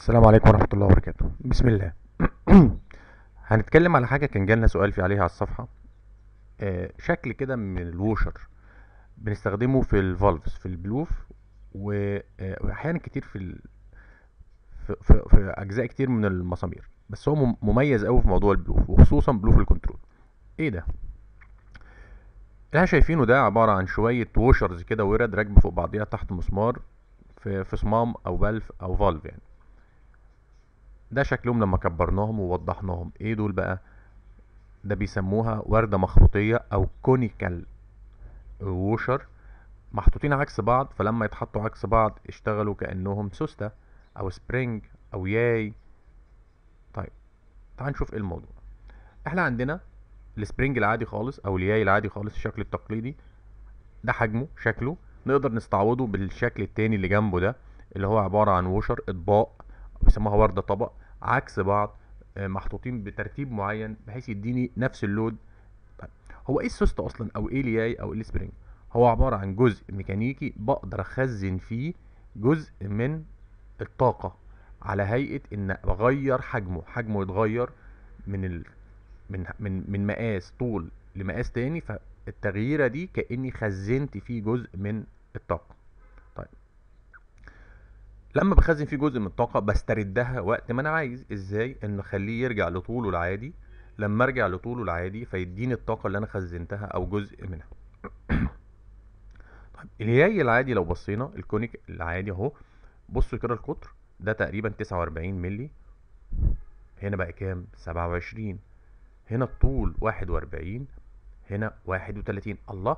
السلام عليكم ورحمة الله وبركاته بسم الله هنتكلم على حاجة كان جالنا سؤال في عليها على الصفحة آه شكل كده من الوشر بنستخدمه في الفالفز في البلوف آه، واحيانا كتير في, ال... في, في في اجزاء كتير من المسامير بس هو مميز قوي في موضوع البلوف وخصوصا بلوف الكنترول ايه ده اللي شايفينه ده عبارة عن شوية وشرز كده ورد راكبة فوق بعضيها تحت مسمار في في صمام او بلف او فالف يعني ده شكلهم لما كبرناهم ووضحناهم ايه دول بقى ده بيسموها وردة مخروطية او كونيكال ووشر محطوطين عكس بعض فلما يتحطوا عكس بعض اشتغلوا كأنهم سوسته او سبرينج او ياي طيب تعال نشوف ايه الموضوع احنا عندنا السبرينج العادي خالص او الياي العادي خالص الشكل التقليدي ده حجمه شكله نقدر نستعوضه بالشكل التاني اللي جنبه ده اللي هو عبارة عن وشر اطباق بيسموها ورده طبق عكس بعض آه، محطوطين بترتيب معين بحيث يديني نفس اللود طيب، هو ايه السوست اصلا او ايه الياي او ايه السبرينج هو عباره عن جزء ميكانيكي بقدر اخزن فيه جزء من الطاقه على هيئه ان اغير حجمه حجمه يتغير من ال... من من من مقاس طول لمقاس تاني فالتغييره دي كاني خزنت فيه جزء من الطاقه لما بخزن فيه جزء من الطاقة بستردها وقت ما انا عايز ازاي ان اخليه يرجع لطوله العادي لما ارجع لطوله العادي فيديني الطاقة اللي انا خزنتها او جزء منها طيب الياي العادي لو بصينا الكونيك العادي اهو بصوا كده القطر ده تقريبا 49 مللي هنا بقى كام 27 هنا الطول 41 هنا 31 الله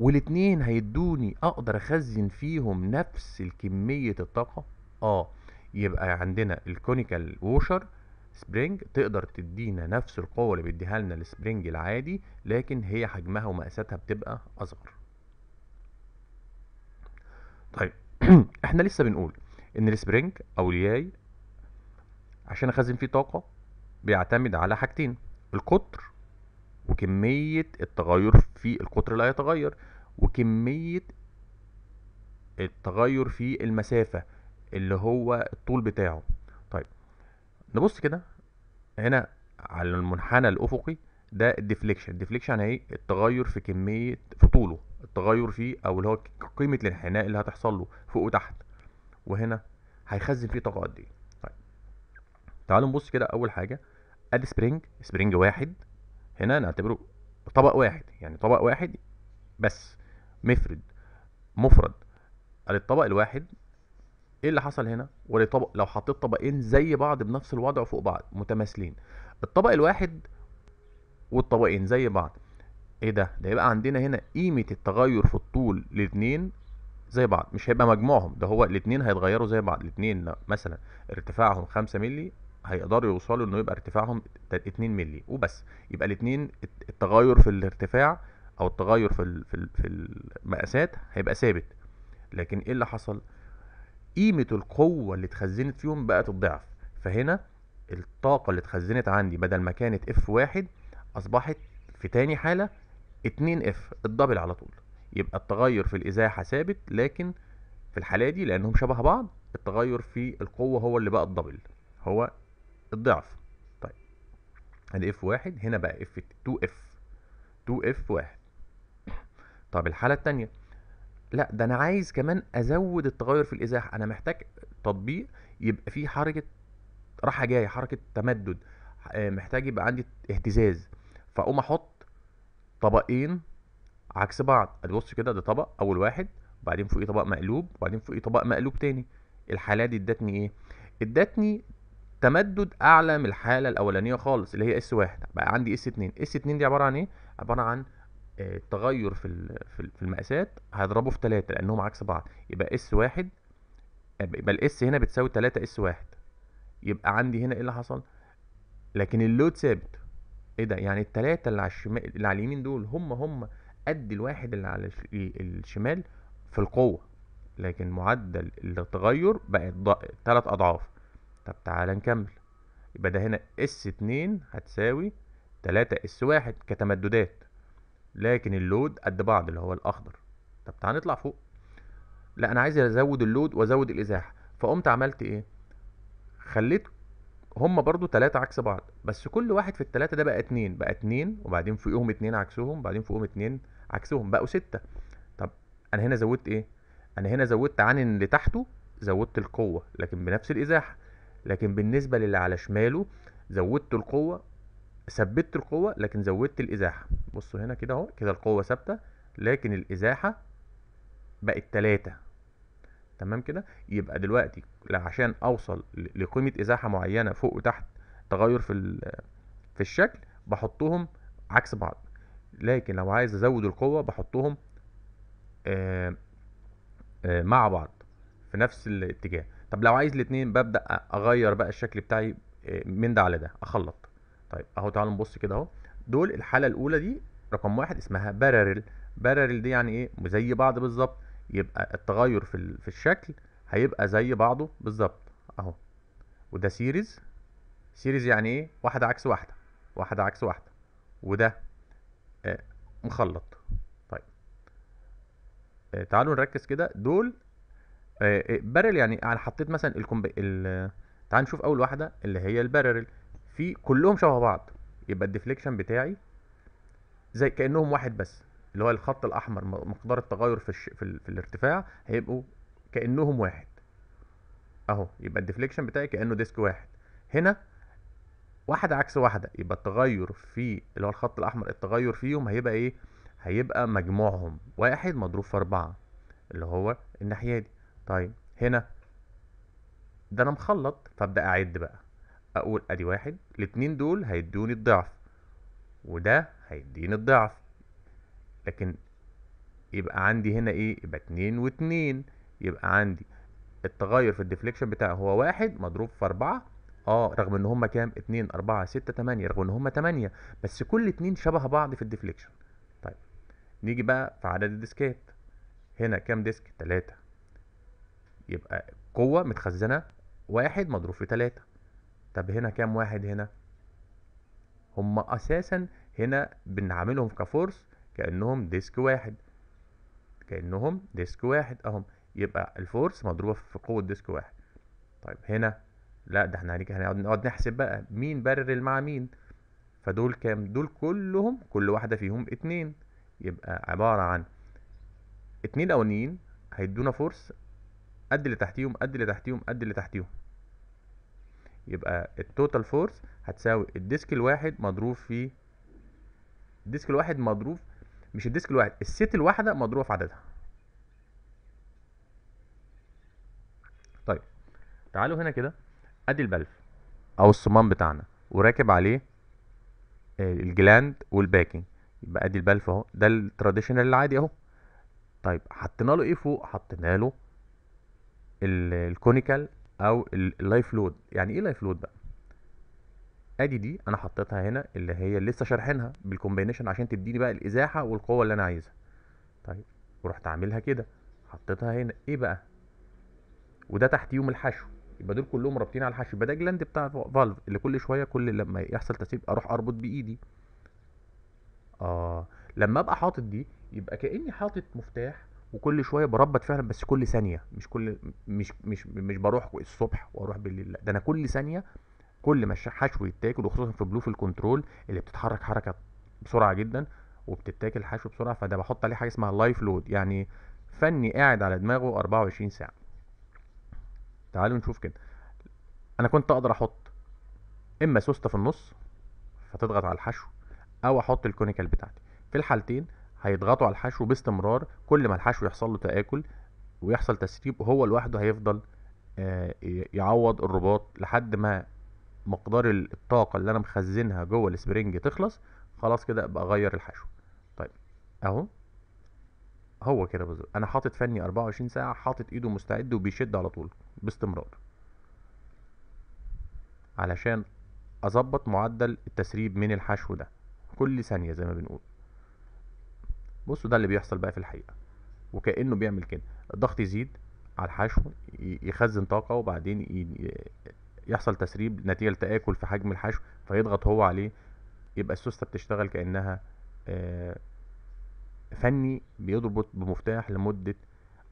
والاتنين هيدوني اقدر اخزن فيهم نفس الكمية الطاقة اه يبقى عندنا الكونيكال ووشر سبرينج تقدر تدينا نفس القوة اللي بيديها لنا السبرينج العادي لكن هي حجمها ومقاساتها بتبقى اصغر طيب احنا لسه بنقول ان السبرينج او الياي عشان اخزن فيه طاقة بيعتمد على حاجتين القطر وكمية التغير في القطر اللي هيتغير وكمية التغير في المسافة اللي هو الطول بتاعه طيب نبص كده هنا على المنحنى الأفقي ده الديفليكشن الديفليكشن يعني ايه التغير في كمية في طوله التغير فيه او اللي هو قيمة الانحناء اللي هتحصل له فوق وتحت وهنا هيخزن فيه طاقة قد ايه طيب تعالوا نبص كده اول حاجة ادي سبرينج سبرينج واحد هنا نعتبره طبق واحد يعني طبق واحد بس مفرد مفرد للطبق الواحد ايه اللي حصل هنا ولطبق لو حطيت طبقين زي بعض بنفس الوضع فوق بعض متماثلين الطبق الواحد والطبقين زي بعض ايه ده ده يبقى عندنا هنا قيمه التغير في الطول الاثنين زي بعض مش هيبقى مجموعهم ده هو الاثنين هيتغيروا زي بعض الاثنين مثلا ارتفاعهم 5 مللي هيقدروا يوصلوا انه يبقى ارتفاعهم 2 مللي وبس يبقى الاثنين التغير في الارتفاع او التغير في في المقاسات هيبقى ثابت لكن ايه اللي حصل قيمه القوه اللي اتخزنت فيهم بقت الضعف فهنا الطاقه اللي اتخزنت عندي بدل ما كانت اف واحد اصبحت في تاني حاله 2 اف الدبل على طول يبقى التغير في الازاحه ثابت لكن في الحاله دي لانهم شبه بعض التغير في القوه هو اللي بقى الدبل هو الضعف طيب ادي اف واحد هنا بقى اف 2 اف 2 اف واحد طب الحالة التانية لا ده انا عايز كمان ازود التغير في الازاحة انا محتاج تطبيق يبقى فيه حركة راحة جاية حركة تمدد آه، محتاج يبقى عندي اهتزاز فاقوم احط طبقين عكس بعض بص كده ده طبق اول واحد وبعدين فوقيه طبق مقلوب وبعدين فوقيه طبق مقلوب تاني الحالة دي ادتني ايه ادتني تمدد اعلى من الحاله الاولانيه خالص اللي هي اس واحد بقى عندي اس اتنين اس اتنين دي عباره عن ايه عباره عن آه، تغير في في المقاسات هيضربه في 3 لانهم عكس بعض يبقى اس واحد يبقى الاس هنا بتساوي 3 اس واحد يبقى عندي هنا ايه اللي حصل لكن اللود ثابت ايه ده يعني الثلاثه اللي على الشمال اللي على اليمين دول هم هم قد الواحد اللي على الشمال في القوه لكن معدل التغير بقت تلات اضعاف طب تعالى نكمل يبقى ده هنا اس اتنين هتساوي تلاتة اس واحد كتمددات لكن اللود قد بعض اللي هو الاخضر طب تعالى نطلع فوق لا انا عايز ازود اللود وازود الازاحه فقمت عملت ايه خليت هما برضو تلاتة عكس بعض بس كل واحد في التلاتة ده بقى اتنين بقى اتنين وبعدين فوقهم اتنين عكسهم وبعدين فوقهم اتنين عكسهم بقوا ستة طب انا هنا زودت ايه انا هنا زودت عن اللي تحته زودت القوه لكن بنفس الازاحه لكن بالنسبة للي على شماله زودت القوة ثبتت القوة لكن زودت الإزاحة بصوا هنا كده اهو كده القوة ثابتة لكن الإزاحة بقت تلاتة تمام كده يبقى دلوقتي عشان أوصل لقيمة إزاحة معينة فوق وتحت تغير في في الشكل بحطهم عكس بعض لكن لو عايز أزود القوة بحطهم آآ آه، آآ آه، مع بعض في نفس الاتجاه طب لو عايز الاثنين ببدا اغير بقى الشكل بتاعي آه، من ده على ده اخلط طيب اهو تعالوا نبص كده اهو دول الحاله الاولى دي رقم واحد اسمها بارل بارل دي يعني ايه زي بعض بالظبط يبقى التغير في في الشكل هيبقى زي بعضه بالظبط اهو وده سيريز سيريز يعني ايه واحده عكس واحده واحده عكس واحده وده آه مخلط طيب آه تعالوا نركز كده دول آه، آه، بارل يعني انا حطيت مثلا الكمب... ال... تعال نشوف اول واحده اللي هي البارل في كلهم شبه بعض يبقى الديفليكشن بتاعي زي كانهم واحد بس اللي هو الخط الاحمر مقدار التغير في الش... في, ال... في الارتفاع هيبقوا كانهم واحد اهو يبقى الديفليكشن بتاعي كانه ديسك واحد هنا واحده عكس واحده يبقى التغير في اللي هو الخط الاحمر التغير فيهم هيبقى ايه هيبقى مجموعهم واحد مضروب في اربعة اللي هو الناحيه دي طيب هنا ده انا مخلط فابدا اعد بقى اقول ادي واحد الاتنين دول هيدوني الضعف وده هيديني الضعف لكن يبقى عندي هنا ايه يبقى اتنين واتنين يبقى عندي التغير في الديفليكشن بتاعه هو واحد مضروب في اربعة اه رغم ان هما كام اتنين اربعة ستة تمانية رغم ان هما تمانية بس كل اتنين شبه بعض في الديفليكشن طيب نيجي بقى في عدد الديسكات هنا كام ديسك تلاتة يبقى قوة متخزنة واحد مضروب في تلاتة طب هنا كام واحد هنا هما اساسا هنا بنعاملهم كفورس كانهم ديسك واحد كانهم ديسك واحد اهم يبقى الفورس مضروبه في قوه ديسك واحد طيب هنا لا ده احنا هنقعد نقعد نحسب بقى مين برل مع مين فدول كام دول كلهم كل واحده فيهم اتنين يبقى عباره عن اتنين أونين هيدونا فورس قد اللي تحتيهم قد اللي تحتيهم قد اللي تحتيهم يبقى التوتال فورس هتساوي الديسك الواحد مضروب في الديسك الواحد مضروب مش الديسك الواحد الست الواحده مضروبه في عددها طيب تعالوا هنا كده ادي البلف او الصمام بتاعنا وراكب عليه الجلاند والباكينج يبقى ادي البلف اهو ده التراديشنال العادي اهو طيب حطينا له ايه فوق حطينا له الكونيكال او اللايف لود يعني ايه لايف لود بقى ادي دي انا حطيتها هنا اللي هي لسه شارحينها بالكومبينيشن عشان تديني بقى الازاحه والقوه اللي انا عايزها طيب ورحت عاملها كده حطيتها هنا ايه بقى وده تحتيهم الحشو يبقى دول كلهم رابطين على الحشو يبقى ده جلاند بتاع فالف اللي كل شويه كل لما يحصل تسيب اروح اربط بايدي اه لما ابقى حاطط دي يبقى كاني حاطط مفتاح وكل شويه بربط فعلا بس كل ثانيه مش كل مش مش مش بروح الصبح واروح بالليل لا ده انا كل ثانيه كل ما الحشو يتاكل وخصوصا في بلوف الكنترول اللي بتتحرك حركه بسرعه جدا وبتتاكل حشو بسرعه فده بحط عليه حاجه اسمها لايف لود يعني فني قاعد على دماغه 24 ساعه تعالوا نشوف كده انا كنت اقدر احط اما سوسته في النص فتضغط على الحشو او احط الكونيكال بتاعتي في الحالتين هيضغطوا على الحشو باستمرار كل ما الحشو يحصل له تآكل ويحصل تسريب هو لوحده هيفضل آه، يعوض الرباط لحد ما مقدار الطاقة اللي انا مخزنها جوه السبرنج تخلص خلاص كده ابقى اغير الحشو طيب اهو هو كده بالظبط انا حاطط فني 24 ساعة حاطط ايده مستعد وبيشد على طول باستمرار علشان اظبط معدل التسريب من الحشو ده كل ثانية زي ما بنقول بصوا ده اللي بيحصل بقى في الحقيقه وكانه بيعمل كده الضغط يزيد على الحشو يخزن طاقه وبعدين يحصل تسريب نتيجه لتاكل في حجم الحشو فيضغط هو عليه يبقى السوسته بتشتغل كانها آه، فني بيضرب بمفتاح لمده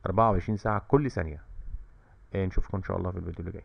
24 ساعه كل ثانيه آه، نشوفكم ان شاء الله في الفيديو اللي جاي